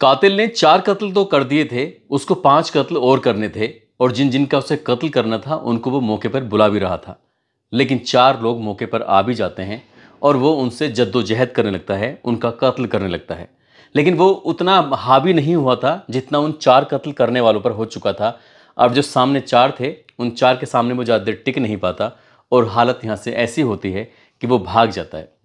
कातिल ने चार कत्ल तो कर दिए थे उसको पांच कत्ल और करने थे और जिन जिनका उसे कत्ल करना था उनको वो मौके पर बुला भी रहा था लेकिन चार लोग मौके पर आ भी जाते हैं और वो उनसे जद्दोजहद करने लगता है उनका कत्ल करने लगता है लेकिन वो उतना हावी नहीं हुआ था जितना उन चार कत्ल करने वालों पर हो चुका था अब जो सामने चार थे उन चार के सामने वो ज़्यादा देर टिक नहीं पाता और हालत यहाँ से ऐसी होती है कि वो भाग जाता है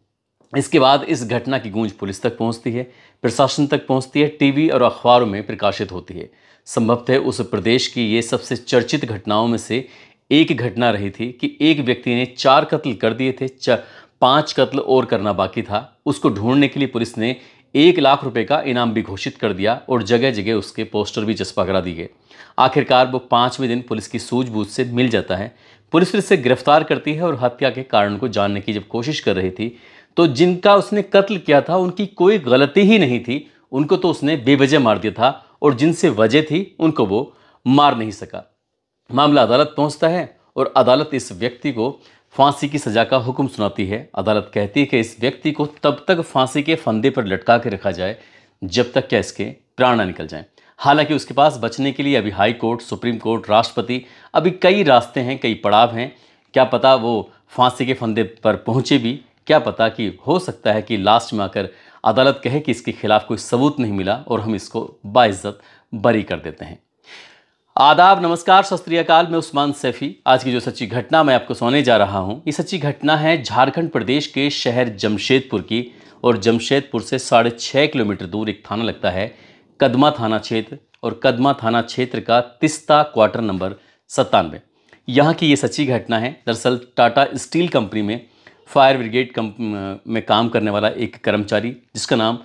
इसके बाद इस घटना की गूंज पुलिस तक पहुंचती है प्रशासन तक पहुंचती है टीवी और अखबारों में प्रकाशित होती है संभवतः उस प्रदेश की ये सबसे चर्चित घटनाओं में से एक घटना रही थी कि एक व्यक्ति ने चार कत्ल कर दिए थे पांच पाँच कत्ल और करना बाकी था उसको ढूंढने के लिए पुलिस ने एक लाख रुपए का इनाम भी घोषित कर दिया और जगह जगह उसके पोस्टर भी चस्पा करा दिए आखिरकार वो पाँचवें दिन पुलिस की सूझबूझ से मिल जाता है पुलिस फिर से गिरफ्तार करती है और हत्या के कारण को जानने की जब कोशिश कर रही थी तो जिनका उसने कत्ल किया था उनकी कोई गलती ही नहीं थी उनको तो उसने बेवजह मार दिया था और जिनसे वजह थी उनको वो मार नहीं सका मामला अदालत पहुंचता है और अदालत इस व्यक्ति को फांसी की सज़ा का हुक्म सुनाती है अदालत कहती है कि इस व्यक्ति को तब तक फांसी के फंदे पर लटका के रखा जाए जब तक क्या इसके प्राण ना निकल जाएं हालांकि उसके पास बचने के लिए अभी हाई कोर्ट सुप्रीम कोर्ट राष्ट्रपति अभी कई रास्ते हैं कई पड़ाव हैं क्या पता वो फांसी के फंदे पर पहुँचे भी क्या पता कि हो सकता है कि लास्ट में आकर अदालत कहे कि इसके खिलाफ कोई सबूत नहीं मिला और हम इसको बाइज्जत बरी कर देते हैं आदाब नमस्कार सस्त्रियाकाल मैं उस्मान सैफी आज की जो सच्ची घटना मैं आपको सुनाने जा रहा हूँ ये सच्ची घटना है झारखंड प्रदेश के शहर जमशेदपुर की और जमशेदपुर से साढ़े छः किलोमीटर दूर एक थाना लगता है कदमा थाना क्षेत्र और कदमा थाना क्षेत्र का तिस्ता क्वार्टर नंबर सत्तानवे यहाँ की ये सच्ची घटना है दरअसल टाटा स्टील कंपनी में फायर ब्रिगेड में काम करने वाला एक कर्मचारी जिसका नाम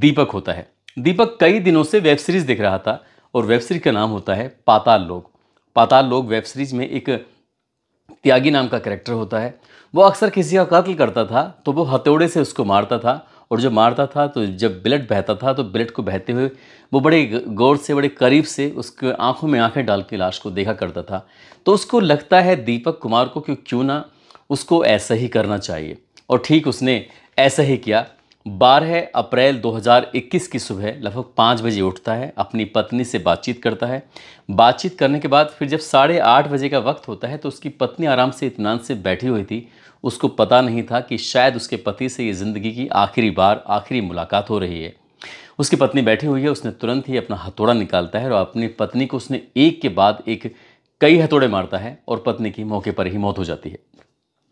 दीपक होता है दीपक कई दिनों से वेब सीरीज़ देख रहा था और वेब सीरीज़ का नाम होता है पाताल लोग पाताल लोग वेब सीरीज़ में एक त्यागी नाम का कैरेक्टर होता है वो अक्सर किसी का कत्ल करता था तो वो हथौड़े से उसको मारता था और जब मारता था तो जब ब्लड बहता था तो ब्लड को बहते हुए वो बड़े गौर से बड़े करीब से उसके आंखों में आंखें डाल के लाश को देखा करता था तो उसको लगता है दीपक कुमार को कि क्यों ना उसको ऐसा ही करना चाहिए और ठीक उसने ऐसा ही किया बारह अप्रैल 2021 की सुबह लगभग पाँच बजे उठता है अपनी पत्नी से बातचीत करता है बातचीत करने के बाद फिर जब साढ़े आठ बजे का वक्त होता है तो उसकी पत्नी आराम से इतमान से बैठी हुई थी उसको पता नहीं था कि शायद उसके पति से ये ज़िंदगी की आखिरी बार आखिरी मुलाकात हो रही है उसकी पत्नी बैठी हुई है उसने तुरंत ही अपना हथौड़ा निकालता है और अपनी पत्नी को उसने एक के बाद एक कई हथौड़े मारता है और पत्नी की मौके पर ही मौत हो जाती है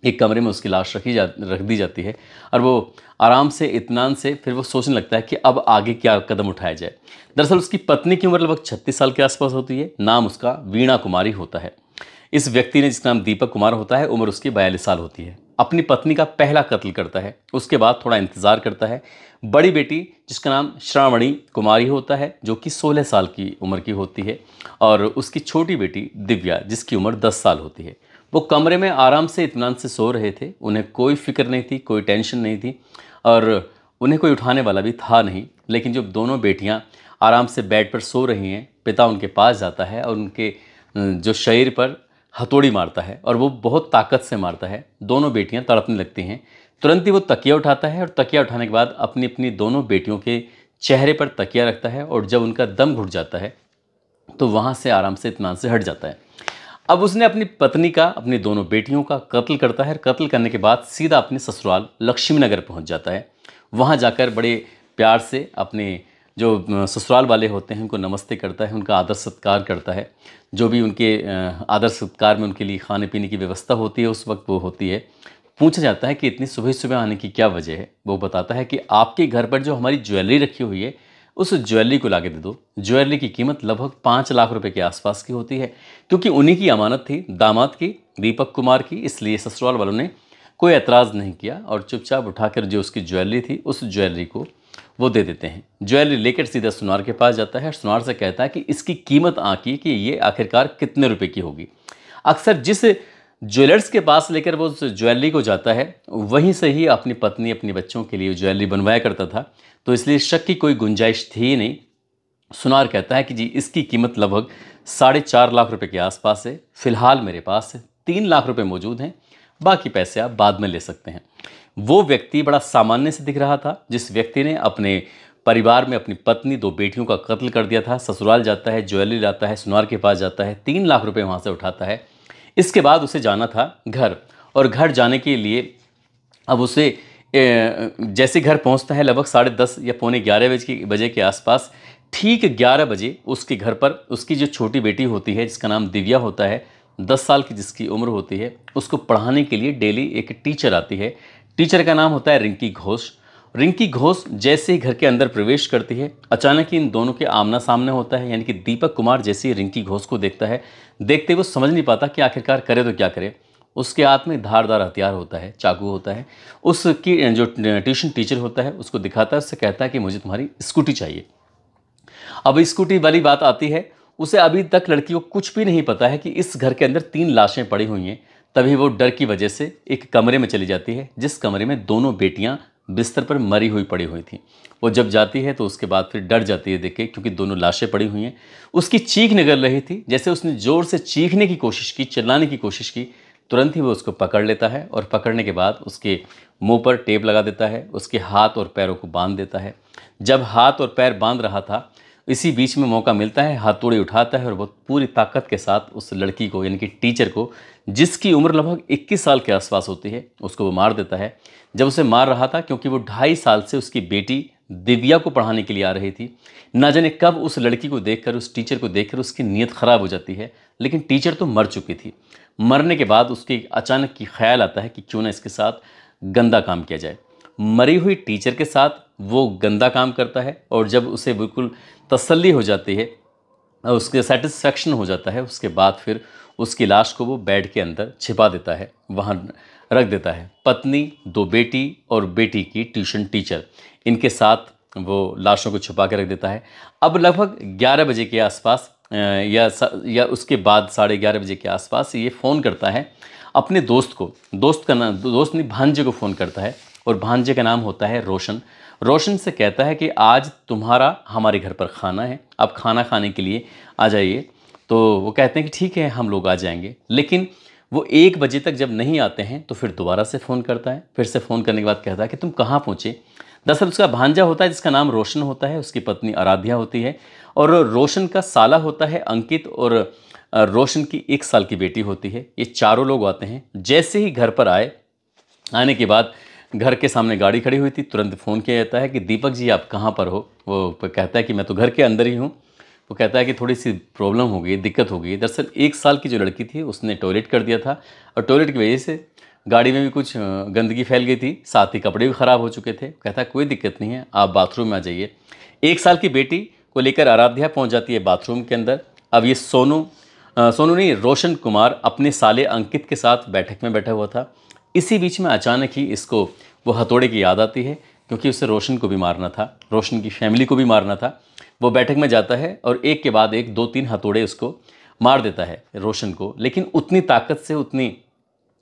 एक कमरे में उसकी लाश रखी जा रख दी जाती है और वो आराम से इतनान से फिर वो सोचने लगता है कि अब आगे क्या कदम उठाया जाए दरअसल उसकी पत्नी की उम्र लगभग छत्तीस साल के आसपास होती है नाम उसका वीणा कुमारी होता है इस व्यक्ति ने जिसका नाम दीपक कुमार होता है उम्र उसकी बयालीस साल होती है अपनी पत्नी का पहला कत्ल करता है उसके बाद थोड़ा इंतज़ार करता है बड़ी बेटी जिसका नाम श्रावणी कुमारी होता है जो कि 16 साल की उम्र की होती है और उसकी छोटी बेटी दिव्या जिसकी उम्र 10 साल होती है वो कमरे में आराम से इतमान से सो रहे थे उन्हें कोई फिक्र नहीं थी कोई टेंशन नहीं थी और उन्हें कोई उठाने वाला भी था नहीं लेकिन जब दोनों बेटियाँ आराम से बेड पर सो रही हैं पिता उनके पास जाता है और उनके जो शरीर पर हथौड़ी मारता है और वो बहुत ताकत से मारता है दोनों बेटियाँ तड़पने लगती हैं तुरंत ही वो तकिया उठाता है और तकिया उठाने के बाद अपनी अपनी दोनों बेटियों के चेहरे पर तकिया रखता है और जब उनका दम घुट जाता है तो वहाँ से आराम से इतमान से हट जाता है अब उसने अपनी पत्नी का अपनी दोनों बेटियों का कत्ल करता है कत्ल करने के बाद सीधा अपने ससुराल लक्ष्मी नगर पहुँच जाता है वहाँ जाकर बड़े प्यार से अपने जो ससुराल वाले होते हैं उनको नमस्ते करता है उनका आदर सत्कार करता है जो भी उनके आदर सत्कार में उनके लिए खाने पीने की व्यवस्था होती है उस वक्त वो होती है पूछा जाता है कि इतनी सुबह सुबह आने की क्या वजह है वो बताता है कि आपके घर पर जो हमारी ज्वेलरी रखी हुई है उस ज्वेलरी को लाके दे दो ज्वेलरी की कीमत लगभग पाँच लाख रुपए के आसपास की होती है क्योंकि उन्हीं की अमानत थी दामाद की दीपक कुमार की इसलिए ससुराल वालों ने कोई एतराज़ नहीं किया और चुपचाप उठाकर जो उसकी ज्वेलरी थी उस ज्वेलरी को वो दे देते हैं ज्वेलरी लेकर सीधा सुनार के पास जाता है सुनार से कहता है कि इसकी कीमत आकी कि ये आखिरकार कितने रुपये की होगी अक्सर जिस ज्वेलर्स के पास लेकर वो उस ज्वेलरी को जाता है वहीं से ही अपनी पत्नी अपने बच्चों के लिए ज्वेलरी बनवाया करता था तो इसलिए शक की कोई गुंजाइश थी नहीं सुनार कहता है कि जी इसकी कीमत लगभग साढ़े चार लाख रुपए के आसपास है फ़िलहाल मेरे पास तीन लाख रुपए मौजूद हैं बाकी पैसे आप बाद में ले सकते हैं वो व्यक्ति बड़ा सामान्य से दिख रहा था जिस व्यक्ति ने अपने परिवार में अपनी पत्नी दो बेटियों का कत्ल कर दिया था ससुराल जाता है ज्वेलरी लाता है सुनार के पास जाता है तीन लाख रुपए वहाँ से उठाता है इसके बाद उसे जाना था घर और घर जाने के लिए अब उसे जैसे घर पहुंचता है लगभग साढ़े दस या पौने ग्यारह बजे के बजे के आसपास ठीक ग्यारह बजे उसके घर पर उसकी जो छोटी बेटी होती है जिसका नाम दिव्या होता है दस साल की जिसकी उम्र होती है उसको पढ़ाने के लिए डेली एक टीचर आती है टीचर का नाम होता है रिंकी घोष रिंकी घोष जैसे ही घर के अंदर प्रवेश करती है अचानक ही इन दोनों के आमना सामने होता है यानी कि दीपक कुमार जैसे ही रिंकी घोष को देखता है देखते हुए समझ नहीं पाता कि आखिरकार करे तो क्या करे उसके हाथ में धारदार हथियार होता है चाकू होता है उसकी जो ट्यूशन टीचर होता है उसको दिखाता है उससे कहता है कि मुझे तुम्हारी स्कूटी चाहिए अब स्कूटी वाली बात आती है उसे अभी तक लड़की को कुछ भी नहीं पता है कि इस घर के अंदर तीन लाशें पड़ी हुई हैं तभी वो डर की वजह से एक कमरे में चली जाती है जिस कमरे में दोनों बेटियां बिस्तर पर मरी हुई पड़ी हुई थी वो जब जाती है तो उसके बाद फिर डर जाती है देखे क्योंकि दोनों लाशें पड़ी हुई हैं उसकी चीख निकल रही थी जैसे उसने ज़ोर से चीखने की कोशिश की चिल्लाने की कोशिश की तुरंत ही वो उसको पकड़ लेता है और पकड़ने के बाद उसके मुंह पर टेप लगा देता है उसके हाथ और पैरों को बांध देता है जब हाथ और पैर बांध रहा था इसी बीच में मौका मिलता है तोड़े उठाता है और बहुत पूरी ताकत के साथ उस लड़की को यानी कि टीचर को जिसकी उम्र लगभग 21 साल के आसपास होती है उसको वो मार देता है जब उसे मार रहा था क्योंकि वो ढाई साल से उसकी बेटी दिव्या को पढ़ाने के लिए आ रही थी ना जाने कब उस लड़की को देखकर उस टीचर को देखकर उसकी नीयत ख़राब हो जाती है लेकिन टीचर तो मर चुकी थी मरने के बाद उसके अचानक की ख्याल आता है कि क्यों ना इसके साथ गंदा काम किया जाए मरी हुई टीचर के साथ वो गंदा काम करता है और जब उसे बिल्कुल तसल्ली हो जाती है और उसके सेटिस्फेक्शन हो जाता है उसके बाद फिर उसकी लाश को वो बेड के अंदर छिपा देता है वहाँ रख देता है पत्नी दो बेटी और बेटी की ट्यूशन टीचर इनके साथ वो लाशों को छुपा के रख देता है अब लगभग 11 बजे के आसपास या या उसके बाद साढ़े ग्यारह बजे के आसपास ये फ़ोन करता है अपने दोस्त को दोस्त का नाम दोस्त नहीं भांजे को फ़ोन करता है और भांजे का नाम होता है रोशन रोशन से कहता है कि आज तुम्हारा हमारे घर पर खाना है आप खाना खाने के लिए आ जाइए तो वो कहते हैं कि ठीक है हम लोग आ जाएंगे लेकिन वो एक बजे तक जब नहीं आते हैं तो फिर दोबारा से फ़ोन करता है फिर से फ़ोन करने के बाद कहता है कि तुम कहाँ पहुँचे दरअसल उसका भांजा होता है जिसका नाम रोशन होता है उसकी पत्नी आराध्या होती है और रोशन का साला होता है अंकित और रोशन की एक साल की बेटी होती है ये चारों लोग आते हैं जैसे ही घर पर आए आने के बाद घर के सामने गाड़ी खड़ी हुई थी तुरंत फ़ोन किया जाता है कि दीपक जी आप कहाँ पर हो वो कहता है कि मैं तो घर के अंदर ही हूँ वो कहता है कि थोड़ी सी प्रॉब्लम हो गई दिक्कत हो गई दरअसल एक साल की जो लड़की थी उसने टॉयलेट कर दिया था और टॉयलेट की वजह से गाड़ी में भी कुछ गंदगी फैल गई थी साथ ही कपड़े भी ख़राब हो चुके थे कहता है कोई दिक्कत नहीं है आप बाथरूम में आ जाइए एक साल की बेटी को लेकर आराध्या पहुँच जाती है बाथरूम के अंदर अब ये सोनू सोनू नहीं रोशन कुमार अपने साले अंकित के साथ बैठक में बैठा हुआ था इसी बीच में अचानक ही इसको वो हथौड़े की याद आती है क्योंकि उसे रोशन को भी मारना था रोशन की फैमिली को भी मारना था वो बैठक में जाता है और एक के बाद एक दो तीन हथौड़े उसको मार देता है रोशन को लेकिन उतनी ताकत से उतनी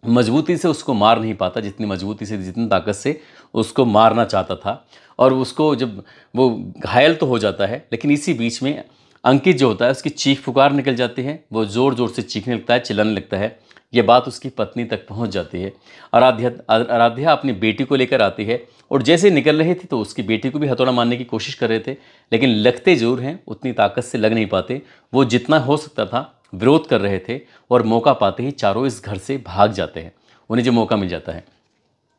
मजबूती से उसको मार नहीं पाता जितनी मजबूती से जितनी ताकत से उसको मारना चाहता था और उसको जब वो घायल तो हो जाता है लेकिन इसी बीच में अंकित जो होता है उसकी चीख पुकार निकल जाती है वो ज़ोर ज़ोर से चीखने लगता है चिल्लाने लगता है ये बात उसकी पत्नी तक पहुंच जाती है आराध्या आराध्या अपनी बेटी को लेकर आती है और जैसे निकल रहे थे तो उसकी बेटी को भी हथौड़ा मारने की कोशिश कर रहे थे लेकिन लगते जरूर हैं उतनी ताकत से लग नहीं पाते वो जितना हो सकता था विरोध कर रहे थे और मौका पाते ही चारों इस घर से भाग जाते हैं उन्हें जो मौका मिल जाता है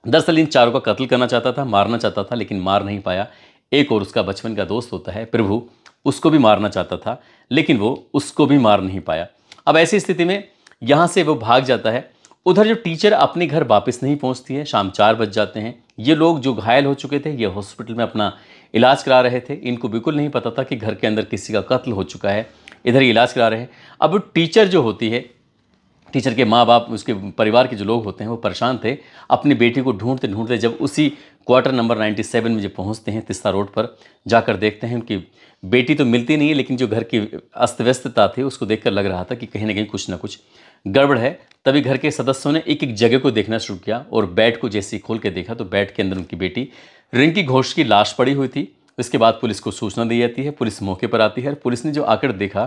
दरअसल इन चारों का कत्ल करना चाहता था मारना चाहता था लेकिन मार नहीं पाया एक और उसका बचपन का दोस्त होता है प्रभु उसको भी मारना चाहता था लेकिन वो उसको भी मार नहीं पाया अब ऐसी स्थिति में यहाँ से वो भाग जाता है उधर जो टीचर अपने घर वापस नहीं पहुँचती है शाम चार बज जाते हैं ये लोग जो घायल हो चुके थे ये हॉस्पिटल में अपना इलाज करा रहे थे इनको बिल्कुल नहीं पता था कि घर के अंदर किसी का कत्ल हो चुका है इधर इलाज करा रहे हैं अब टीचर जो होती है टीचर के माँ बाप उसके परिवार के जो लोग होते हैं वो परेशान थे अपनी बेटी को ढूंढते ढूंढते जब उसी क्वार्टर नंबर 97 में जब पहुँचते हैं तिस्ता रोड पर जाकर देखते हैं उनकी बेटी तो मिलती नहीं है लेकिन जो घर की अस्त व्यस्तता थी उसको देखकर लग रहा था कि कहीं ना कहीं कुछ ना कुछ गड़बड़ है तभी घर के सदस्यों ने एक एक जगह को देखना शुरू किया और बैट को जैसे ही खोल के देखा तो बैट के अंदर उनकी बेटी रिंकी घोष की लाश पड़ी हुई थी इसके बाद पुलिस को सूचना दी जाती है पुलिस मौके पर आती है और पुलिस ने जो आकर देखा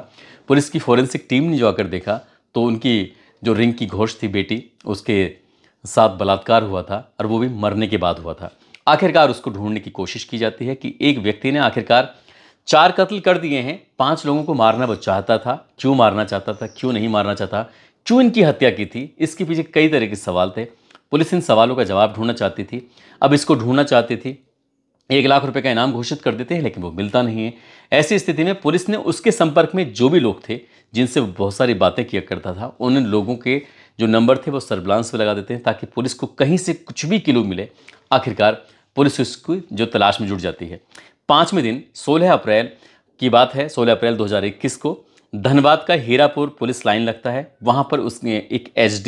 पुलिस की फॉरेंसिक टीम ने जो आकर देखा तो उनकी जो रिंग की घोष थी बेटी उसके साथ बलात्कार हुआ था और वो भी मरने के बाद हुआ था आखिरकार उसको ढूंढने की कोशिश की जाती है कि एक व्यक्ति ने आखिरकार चार कत्ल कर दिए हैं पांच लोगों को मारना वो चाहता था क्यों मारना चाहता था क्यों नहीं मारना चाहता क्यों इनकी हत्या की थी इसके पीछे कई तरह के सवाल थे पुलिस इन सवालों का जवाब ढूंढना चाहती थी अब इसको ढूंढना चाहती थी एक लाख रुपए का इनाम घोषित कर देते हैं लेकिन वो मिलता नहीं है ऐसी स्थिति में पुलिस ने उसके संपर्क में जो भी लोग थे जिनसे वो बहुत सारी बातें किया करता था उन लोगों के जो नंबर थे वो सर्विलांस में लगा देते हैं ताकि पुलिस को कहीं से कुछ भी किलो मिले आखिरकार पुलिस उसकी जो तलाश में जुट जाती है पाँचवें दिन 16 अप्रैल की बात है 16 अप्रैल 2021 को धनबाद का हीरापुर पुलिस लाइन लगता है वहाँ पर उसने एक एच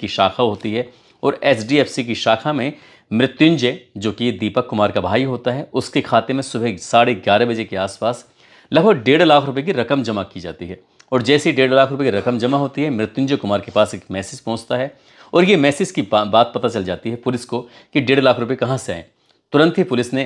की शाखा होती है और एच की शाखा में मृत्युंजय जो कि दीपक कुमार का भाई होता है उसके खाते में सुबह साढ़े ग्यारह बजे के आसपास लगभग डेढ़ लाख रुपए की रकम जमा की जाती है और जैसे ही डेढ़ लाख रुपये की रकम जमा होती है मृत्युंजय कुमार के पास एक मैसेज पहुंचता है और ये मैसेज की बात पता चल जाती है पुलिस को कि डेढ़ लाख रुपये कहाँ से आए तुरंत ही पुलिस ने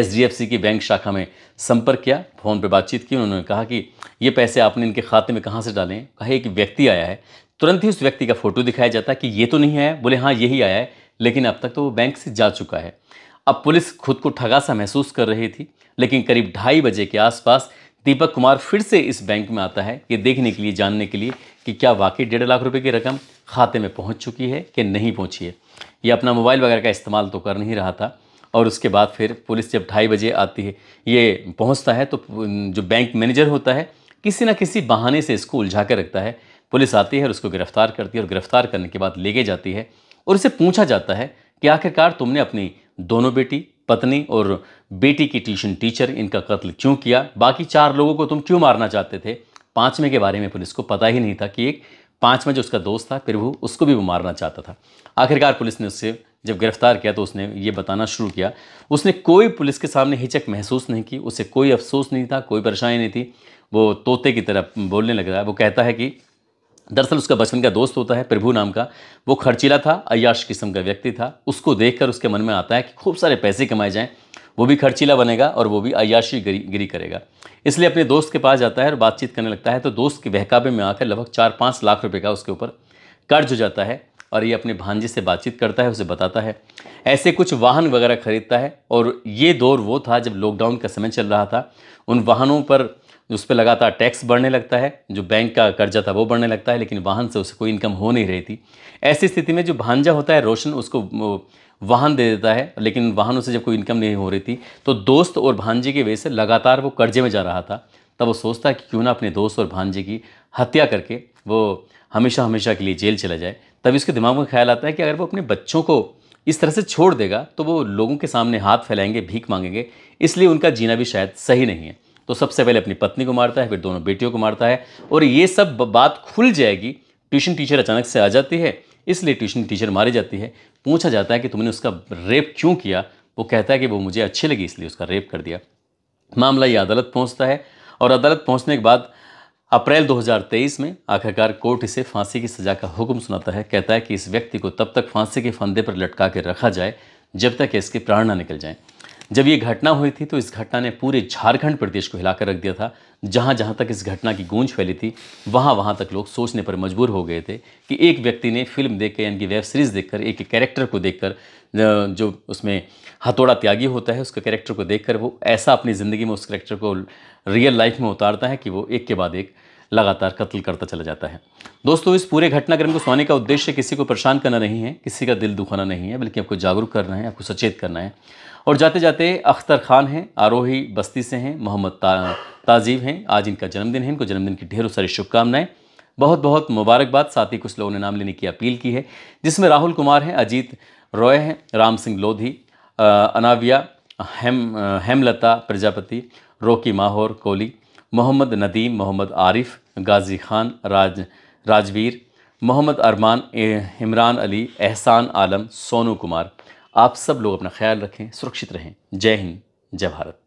एच की बैंक शाखा में संपर्क किया फ़ोन पर बातचीत की उन्होंने कहा कि ये पैसे आपने इनके खाते में कहाँ से डाले कहा एक व्यक्ति आया है तुरंत ही उस व्यक्ति का फ़ोटो दिखाया जाता है कि ये तो नहीं आया बोले हाँ यही आया है लेकिन अब तक तो वो बैंक से जा चुका है अब पुलिस खुद को ठगासा महसूस कर रही थी लेकिन करीब ढाई बजे के आसपास दीपक कुमार फिर से इस बैंक में आता है ये देखने के लिए जानने के लिए कि क्या वाकई डेढ़ लाख रुपए की रकम खाते में पहुंच चुकी है कि नहीं पहुंची है ये अपना मोबाइल वगैरह का इस्तेमाल तो कर नहीं रहा था और उसके बाद फिर पुलिस जब ढाई बजे आती है ये पहुंचता है तो जो बैंक मैनेजर होता है किसी न किसी बहाने से इसको उलझा कर रखता है पुलिस आती है और उसको गिरफ्तार करती है और गिरफ्तार करने के बाद लेके जाती है और उसे पूछा जाता है कि आखिरकार तुमने अपनी दोनों बेटी पत्नी और बेटी की ट्यूशन टीचर इनका कत्ल क्यों किया बाकी चार लोगों को तुम क्यों मारना चाहते थे पाँचवें के बारे में पुलिस को पता ही नहीं था कि एक पाँचवें जो उसका दोस्त था प्रभु उसको भी वो मारना चाहता था आखिरकार पुलिस ने उससे जब गिरफ्तार किया तो उसने ये बताना शुरू किया उसने कोई पुलिस के सामने हिचक महसूस नहीं की उसे कोई अफसोस नहीं था कोई परेशानी नहीं थी वो तोते की तरह बोलने लग रहा है वो कहता है कि दरअसल उसका बचपन का दोस्त होता है प्रभु नाम का वो खर्चीला था अयाश किस्म का व्यक्ति था उसको देखकर उसके मन में आता है कि खूब सारे पैसे कमाए जाएँ वो भी खर्चीला बनेगा और वो भी अयाशी गिरी गिरी करेगा इसलिए अपने दोस्त के पास जाता है और बातचीत करने लगता है तो दोस्त के बहकावे में आकर लगभग चार पाँच लाख रुपये का उसके ऊपर कर्ज हो जाता है और ये अपने भांजे से बातचीत करता है उसे बताता है ऐसे कुछ वाहन वगैरह खरीदता है और ये दौर वो था जब लॉकडाउन का समय चल रहा था उन वाहनों पर उस पर लगातार टैक्स बढ़ने लगता है जो बैंक का कर्जा था वो बढ़ने लगता है लेकिन वाहन से उसे कोई इनकम हो नहीं रही थी ऐसी स्थिति में जो भांजा होता है रोशन उसको वाहन दे देता है लेकिन वाहन उसे जब कोई इनकम नहीं हो रही थी तो दोस्त और भांजे की वजह से लगातार वो कर्जे में जा रहा था तब वो सोचता है कि क्यों ना अपने दोस्त और भांजे की हत्या करके वो हमेशा हमेशा के लिए जेल चला जाए तब इसके दिमाग में ख्याल आता है कि अगर वो अपने बच्चों को इस तरह से छोड़ देगा तो वो लोगों के सामने हाथ फैलाएंगे भीख मांगेंगे इसलिए उनका जीना भी शायद सही नहीं है तो सबसे पहले अपनी पत्नी को मारता है फिर दोनों बेटियों को मारता है और ये सब बात खुल जाएगी ट्यूशन टीचर अचानक से आ जाती है इसलिए ट्यूशन टीचर मारी जाती है पूछा जाता है कि तुमने उसका रेप क्यों किया वो कहता है कि वो मुझे अच्छी लगी इसलिए उसका रेप कर दिया मामला ये अदालत पहुँचता है और अदालत पहुँचने के बाद अप्रैल 2023 में आखिरकार कोर्ट इसे फांसी की सज़ा का हुक्म सुनाता है कहता है कि इस व्यक्ति को तब तक फांसी के फंदे पर लटका के रखा जाए जब तक इसके प्राण ना निकल जाएं जब ये घटना हुई थी तो इस घटना ने पूरे झारखंड प्रदेश को हिलाकर रख दिया था जहाँ जहाँ तक इस घटना की गूंज फैली थी वहाँ वहाँ तक लोग सोचने पर मजबूर हो गए थे कि एक व्यक्ति ने फिल्म देख कर यानी कि वेब सीरीज़ देखकर एक कैरेक्टर को देखकर जो उसमें हथौड़ा त्यागी होता है उसके कैरेक्टर को देखकर वो ऐसा अपनी ज़िंदगी में उस कैरेक्टर को रियल लाइफ में उतारता है कि वो एक के बाद एक लगातार कत्ल करता चला जाता है दोस्तों इस पूरे घटनाक्रम को सुनाने का उद्देश्य किसी को परेशान करना नहीं है किसी का दिल दुखाना नहीं है बल्कि आपको जागरूक करना है आपको सचेत करना है और जाते जाते अख्तर खान हैं आरोही बस्ती से हैं मोहम्मद ता, ताजीब हैं आज इनका जन्मदिन है इनको जन्मदिन की ढेरों सारी शुभकामनाएँ बहुत बहुत मुबारकबाद साथ ही कुछ लोगों ने नाम लेने की अपील की है जिसमें राहुल कुमार हैं अजीत रॉय हैं राम सिंह लोधी अनाविया हेम हेमलता प्रजापति रोकी माहौर कोहली मोहम्मद नदीम मोहम्मद आरिफ गाजी खान राज राजवीर मोहम्मद अरमान इमरान अली एहसान आलम सोनू कुमार आप सब लोग अपना ख्याल रखें सुरक्षित रहें जय हिंद जय भारत